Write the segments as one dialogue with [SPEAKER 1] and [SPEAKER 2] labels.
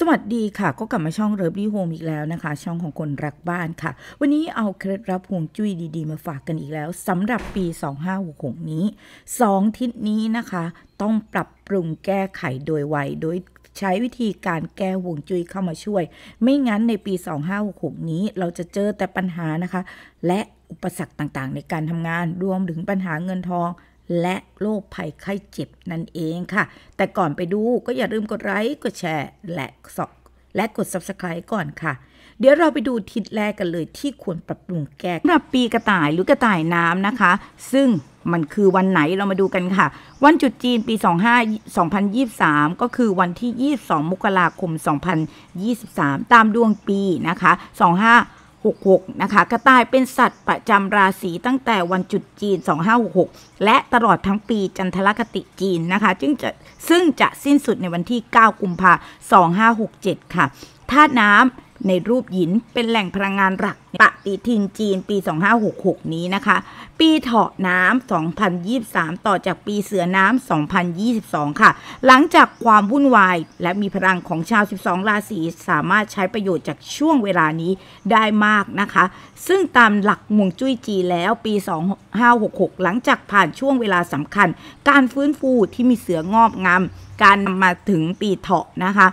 [SPEAKER 1] สวัสดีค่ะ ก็กลับมาช่องเริบลี่โฮมอีกแล้วนะคะ ช่องของคนรักบ้านค่ะ วันนี้เอาเคล็ดลับห่วงจุ้ยดี ๆ มาฝากกันอีกแล้วสำหรับปี 2566นี้ 2 ทิศนี้นะคะ ต้องปรับปรุงแก้ไขโดยไวโดยใช้วิธีการแก้ห่วงจุ้ยเข้ามาช่วย ไม่งั้นในปี2566นี้ เราจะเจอแต่ปัญหานะคะ และอุปสรรคต่างๆ ในการทำงานรวมถึงปัญหาเงินทองและโรคภัยไข้เจ็บนั่นเองค่ะ แต่ก่อนไปดูก็อย่าลืมกดไลค์กดแชร์ และสอก และกด subscribe ก่อนค่ะ เดี๋ยวเราไปดูทิศแรกกันเลยที่ควรปรับปรุงแก้สำหรับปีกระต่ายหรือกระต่ายน้ำนะคะ ซึ่งมันคือวันไหนเรามาดูกันค่ะ วันจุดจีนปี 25 2023 ก็คือวันที่ 22มกราคม 2023 ตามดวงปีนะคะ 25 2566นะคะกระต่ายเป็นสัตว์ประจำราศีตั้งแต่วันจุดจีน 2566 และตลอดทั้งปีจันทรคติจีนนะคะจึงจะซึ่งจะสิ้นสุดในวันที่ 9 กุมภา2567 ค่ะธาตุน้ำในรูปหินเป็นแหล่งพลังงานหลักปฏิทินจีนปี 2566 นี้นะคะ ปีเถาะน้ำ2023 ต่อจากปีเสือน้ำ2022 ค่ะ หลังจากความวุ่นวายและมีพลังของชาว 12ราศีสามารถใช้ประโยชน์จากช่วงเวลานี้ได้มากนะคะ ซึ่งตามหลักมวงจุ้ยจีแล้วปี 2566 หลังจากผ่านช่วงเวลาสำคัญ การฟื้นฟูที่มีเสืองอบงามการมาถึงปีเถาะนะคะ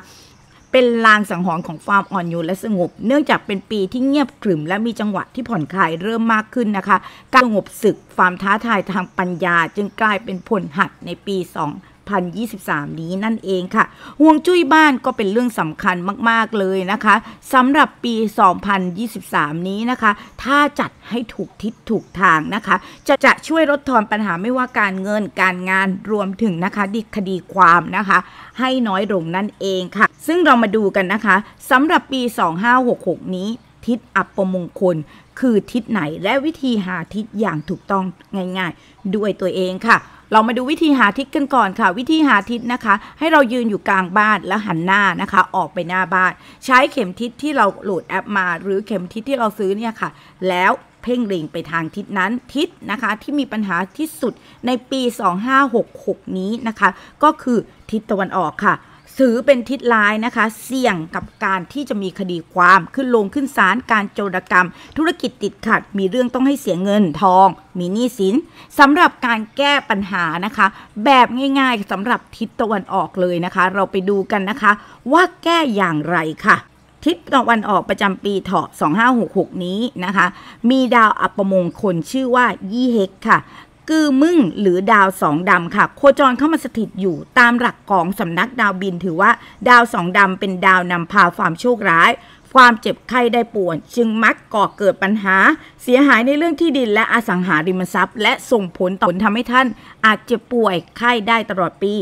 [SPEAKER 1] เป็นลางสังหรณ์ของความอ่อนโยนและสงบ เนื่องจากเป็นปีที่เงียบขรึมและมีจังหวะที่ผ่อนคลายเริ่มมากขึ้นนะคะ การสงบศึกความท้าทายทางปัญญาจึงกลายเป็นผลหัดในปี 2 2023 นี้นั่นเองค่ะห่วงจุ้ยบ้านก็เป็นเรื่องสำคัญมากๆเลยนะคะ สำหรับปี 2023 นี้นะคะ ถ้าจัดให้ถูกทิศถูกทางนะคะ จะจะช่วยลดทอนปัญหาไม่ว่าการเงิน การงาน รวมถึงนะคะดิคดีความนะคะ ให้น้อยลงนั่นเองค่ะ ซึ่งเรามาดูกันนะคะสำหรับปี 2566 นี้ ทิศอัปมงคล คือทิศไหน และวิธีหาทิศอย่างถูกต้องง่ายๆ ด้วยตัวเองค่ะเรามาดูวิธีหาทิศกันก่อนค่ะ วิธีหาทิศนะคะ ให้เรายืนอยู่กลางบ้านแล้วหันหน้านะคะ ออกไปหน้าบ้าน ใช้เข็มทิศที่เราโหลดแอปมา หรือเข็มทิศที่เราซื้อเนี่ยค่ะ แล้วเพ่งเล็งไปทางทิศนั้นทิศนะคะ ที่มีปัญหาที่สุดในปี 2566 นี้นะคะ ก็คือทิศตะวันออกค่ะถือเป็นทิศลายนะคะ เสี่ยงกับการที่จะมีคดีความขึ้นลงขึ้นศาลการโจรกรรมธุรกิจติดขัด มีเรื่องต้องให้เสียเงินทองมีหนี้สินสำหรับการแก้ปัญหานะคะ แบบง่ายๆสำหรับทิศตะวันออกเลยนะคะ เราไปดูกันนะคะ ว่าแก้อย่างไรค่ะ ทิศตะวันออกประจำปีเถาะ2566 นี้นะคะ มีดาวอัปมงคลชื่อว่ายี่เฮกค่ะกือมึ่งหรือดาวสองดำค่ะ โคจรเข้ามาสถิตอยู่ตามหลักของสำนักดาวบินถือว่า ดาวสองดำเป็นดาวนำพาความโชคร้าย ความเจ็บไข้ได้ป่วน จึงมักก่อเกิดปัญหา เสียหายในเรื่องที่ดินและอสังหาริมทรัพย์ และส่งผล ต่อผลทำให้ท่าน อาจเจ็บป่วยไข้ได้ตลอดปี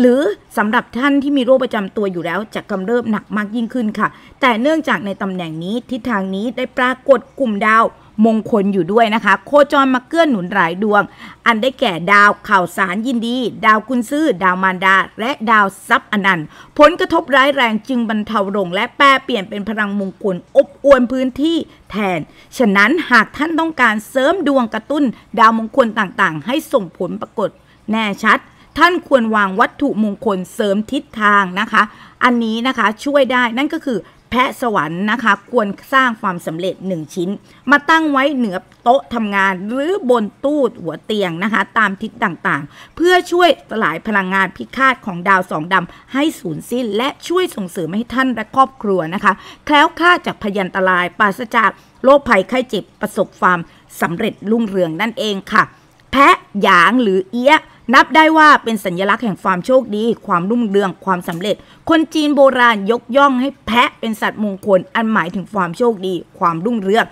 [SPEAKER 1] หรือสำหรับท่านที่มีโรคประจำตัวอยู่แล้วจะกำเริบหนักมากยิ่งขึ้นค่ะ แต่เนื่องจากในตำแหน่งนี้ทิศทางนี้ได้ปรากฏกลุ่มดาวมงคลอยู่ด้วยนะคะ โคจร มาเกื้อนหนุนหลายดวง อันได้แก่ดาวข่าวสารยินดี ดาวคุณซื้อ ดาวมารดา และดาวซับอนันต์ ผลกระทบร้ายแรงจึงบรรเทาลงและแปรเปลี่ยนเป็นพลังมงคลอบอวนพื้นที่แทน ฉะนั้นหากท่านต้องการเสริมดวงกระตุ้นดาวมงคลต่างๆ ให้ส่งผลปรากฏแน่ชัด ท่านควรวางวัตถุมงคลเสริมทิศทางนะคะ อันนี้นะคะช่วยได้นั่นก็คือแพะสวรรค์นะคะควรสร้างความสำเร็จ 1 ชิ้น มาตั้งไว้เหนือโต๊ะทำงานหรือบนตู้หัวเตียงนะคะ ตามทิศต่างๆ เพื่อช่วยสลายพลังงานพิฆาตของดาวสองดำให้สูญสิ้นและช่วยส่งเสริมให้ท่านและครอบครัวนะคะแคล้วคลาดจากพยันตรายปราศจากโรคภัยไข้เจ็บ ประสบความสำเร็จรุ่งเรืองนั่นเองค่ะ แพะหยางหรือเอี้ยะนับได้ว่าเป็นสัญลักษณ์แห่งความโชคดี ความรุ่งเรือง ความสำเร็จ คนจีนโบราณยกย่องให้แพะเป็นสัตว์มงคล อันหมายถึงความโชคดี ความรุ่งเรือง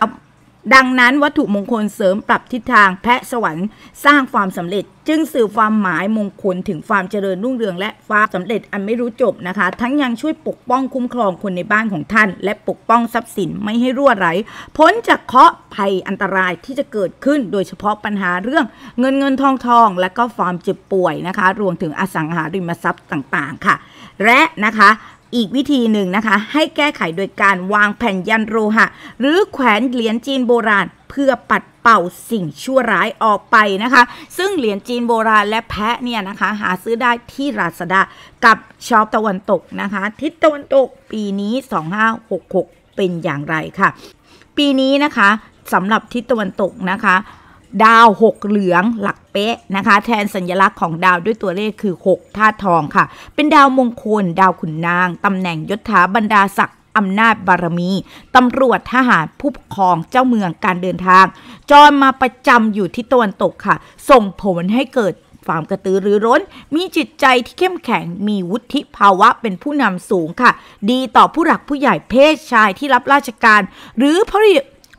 [SPEAKER 1] ดังนั้นวัตถุมงคลเสริมปรับทิศทางแพะสวรรค์ สร้างความสำเร็จ จึงสื่อความหมาย มงคลถึงความเจริญรุ่งเรือง และความสำเร็จอันไม่รู้จบนะคะ ทั้งยังช่วยปกป้องคุ้มครองคนในบ้านของท่าน และปกป้องทรัพย์สินไม่ให้รั่วไหลพ้นจากเคราะห์ภัยอันตรายที่จะเกิดขึ้นโดยเฉพาะปัญหาเรื่องเงินเงินทองทองและก็ความเจ็บป่วยนะคะ รวมถึงอสังหาริมทรัพย์ต่างๆ ค่ะ และนะคะอีกวิธีหนึ่งนะคะ ให้แก้ไขโดยการวางแผ่นยันโลหะหรือแขวนเหรียญจีนโบราณ เพื่อปัดเป่าสิ่งชั่วร้ายออกไปนะคะ ซึ่ง เหรียญจีนโบราณและแพะเนี่ย นะคะ หาซื้อได้ที่ราษดากับชอปตะวันตกนะคะ ทิศตะวันตกปีนี้ 2566 เป็นอย่างไรค่ะ ปีนี้นะคะสำหรับทิศตะวันตกนะคะดาว6เหลืองหลักเป๊ะนะคะ แทนสัญญลักษณ์ของดาวด้วยตัวเลขคือ6ธาตุทองค่ะ เป็นดาวมงคล ดาวขุนนาง ตำแหน่งยศถาบรรดาศักดิ์อำนาจบารมีตำรวจทหารผู้ปกครองเจ้าเมืองการเดินทางจอนมาประจำอยู่ที่ตะวันตกค่ะ ส่งผลให้เกิดความกระตือรือร้น มีจิตใจที่เข้มแข็งมีวุฒิภาวะเป็นผู้นำสูงค่ะ ดีต่อผู้หลักผู้ใหญ่เพศชายที่รับราชการหรือ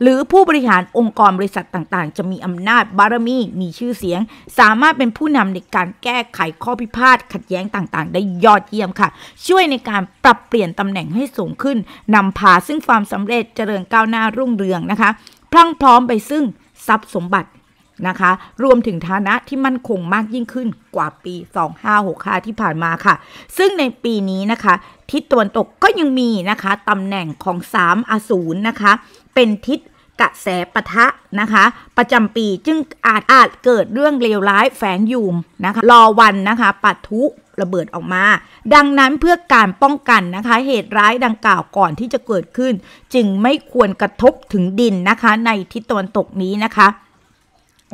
[SPEAKER 1] หรือผู้บริหารองค์กรบริษัทต่างๆ จะมีอำนาจบารมีมีชื่อเสียง สามารถเป็นผู้นำในการแก้ไขข้อพิพาท ขัดแย้งต่างๆ ได้ยอดเยี่ยมค่ะ ช่วยในการปรับเปลี่ยนตำแหน่งให้สูงขึ้นนำพาซึ่งความสำเร็จเจริญก้าวหน้ารุ่งเรืองนะคะพรั่งพร้อมไปซึ่งทรัพย์สมบัตินะคะรวมถึงฐานะที่มั่นคงมากยิ่งขึ้นกว่าปี 2565ที่ผ่านมาค่ะ ซึ่งในปีนี้นะคะ ทิศตะวันตกก็ยังมีนะคะตำแหน่งของ 3 อสูรนะคะ เป็นทิศกระแสปะทะนะคะ ประจำปีจึงอาจอาจเกิดเรื่องเลวร้ายแฝงยุ่นะคะ รอวันนะคะปัทุระเบิดออกมา ดังนั้นเพื่อการป้องกันนะคะ เหตุร้ายดังกล่าวก่อนที่จะเกิดขึ้น จึงไม่ควรกระทบถึงดินนะคะ ในทิศตะวันตกนี้นะคะ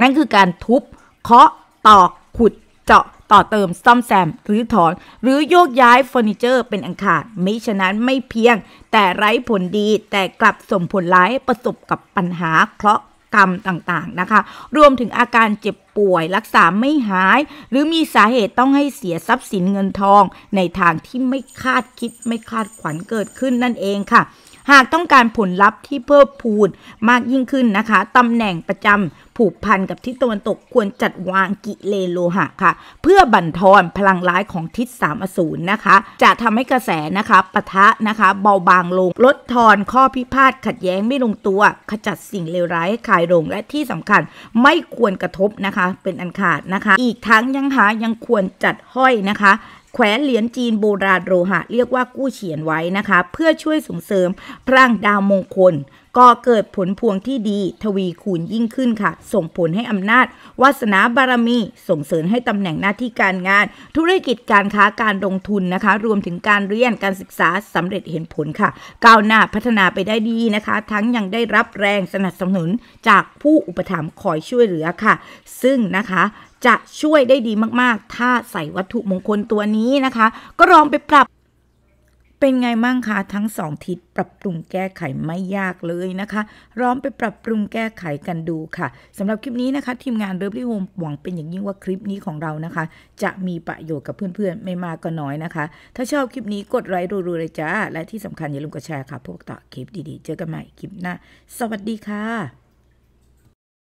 [SPEAKER 1] นั่นคือการทุบเคาะตอกขุดเจาะต่อเติมซ่อมแซมหรือถอน หรือโยกย้ายเฟอร์นิเจอร์เป็นอังคารมิฉะนั้นไม่เพียง แต่ไร้ผลดีแต่กลับส่งผลร้ายประสบกับปัญหา เคราะกรรมต่างๆนะคะ รวมถึงอาการเจ็บป่วยรักษาไม่หาย หรือมีสาเหตุต้องให้เสียทรัพย์สินเงินทอง ในทางที่ไม่คาดคิดไม่คาดขวัญเกิดขึ้นนั่นเองค่ะหากต้องการผลลัพธ์ที่เพิ่มพูนมากยิ่งขึ้นนะคะ ตำแหน่งประจำผูกพันกับทิศตะวันตก ควรจัดวางกิเลโลหะค่ะ เพื่อบั่นทอนพลังร้ายของทิศสามอสูรนะคะ จะทำให้กระแสนะคะปะทะนะคะ เบาบางลง ลดทอนข้อพิพาทขัดแย้งไม่ลงตัว ขจัดสิ่งเลวร้ายคลายลงและที่สำคัญไม่ควรกระทบนะคะ เป็นอันขาดนะคะ อีกทั้งยังหา ยังควรจัดห้อยนะคะแขวนเหรียญจีนโบราณโลหะ เรียกว่ากู้เฉียนไว้นะคะ เพื่อช่วยส่งเสริมพลังดาวมงคล ก็เกิดผลพวงที่ดีทวีคูณยิ่งขึ้นค่ะ ส่งผลให้อำนาจวาสนาบารมีส่งเสริมให้ตำแหน่งหน้าที่การงาน ธุรกิจการค้าการลงทุนนะคะ รวมถึงการเรียนการศึกษาสำเร็จเห็นผลค่ะ ก้าวหน้าพัฒนาไปได้ดีนะคะ ทั้งยังได้รับแรงสนับสนุนจากผู้อุปถัมภ์คอยช่วยเหลือค่ะ ซึ่งนะคะจะช่วยได้ดีมากๆ ถ้าใส่วัตถุมงคลตัวนี้นะคะ ก็ลองไปปรับ เป็นไงมั่งคะทั้งสองทิศปรับปรุงแก้ไขไม่ยากเลยนะคะ ร้อมไปปรับปรุงแก้ไขกันดูค่ะสำหรับคลิปนี้นะคะ ทีมงานเริฟลี่โฮมหวังเป็นอย่างยิ่งว่าคลิปนี้ของเรานะคะ จะมีประโยชน์กับเพื่อน ๆ ไม่มากก็น้อยนะคะ ถ้าชอบคลิปนี้กดไลค์รัวๆเลยจ้าและที่สำคัญอย่าลืมกดแชร์ค่ะ พวกต่อคลิปดีๆเจอกันใหม่คลิปหน้าสวัสดีค่ะ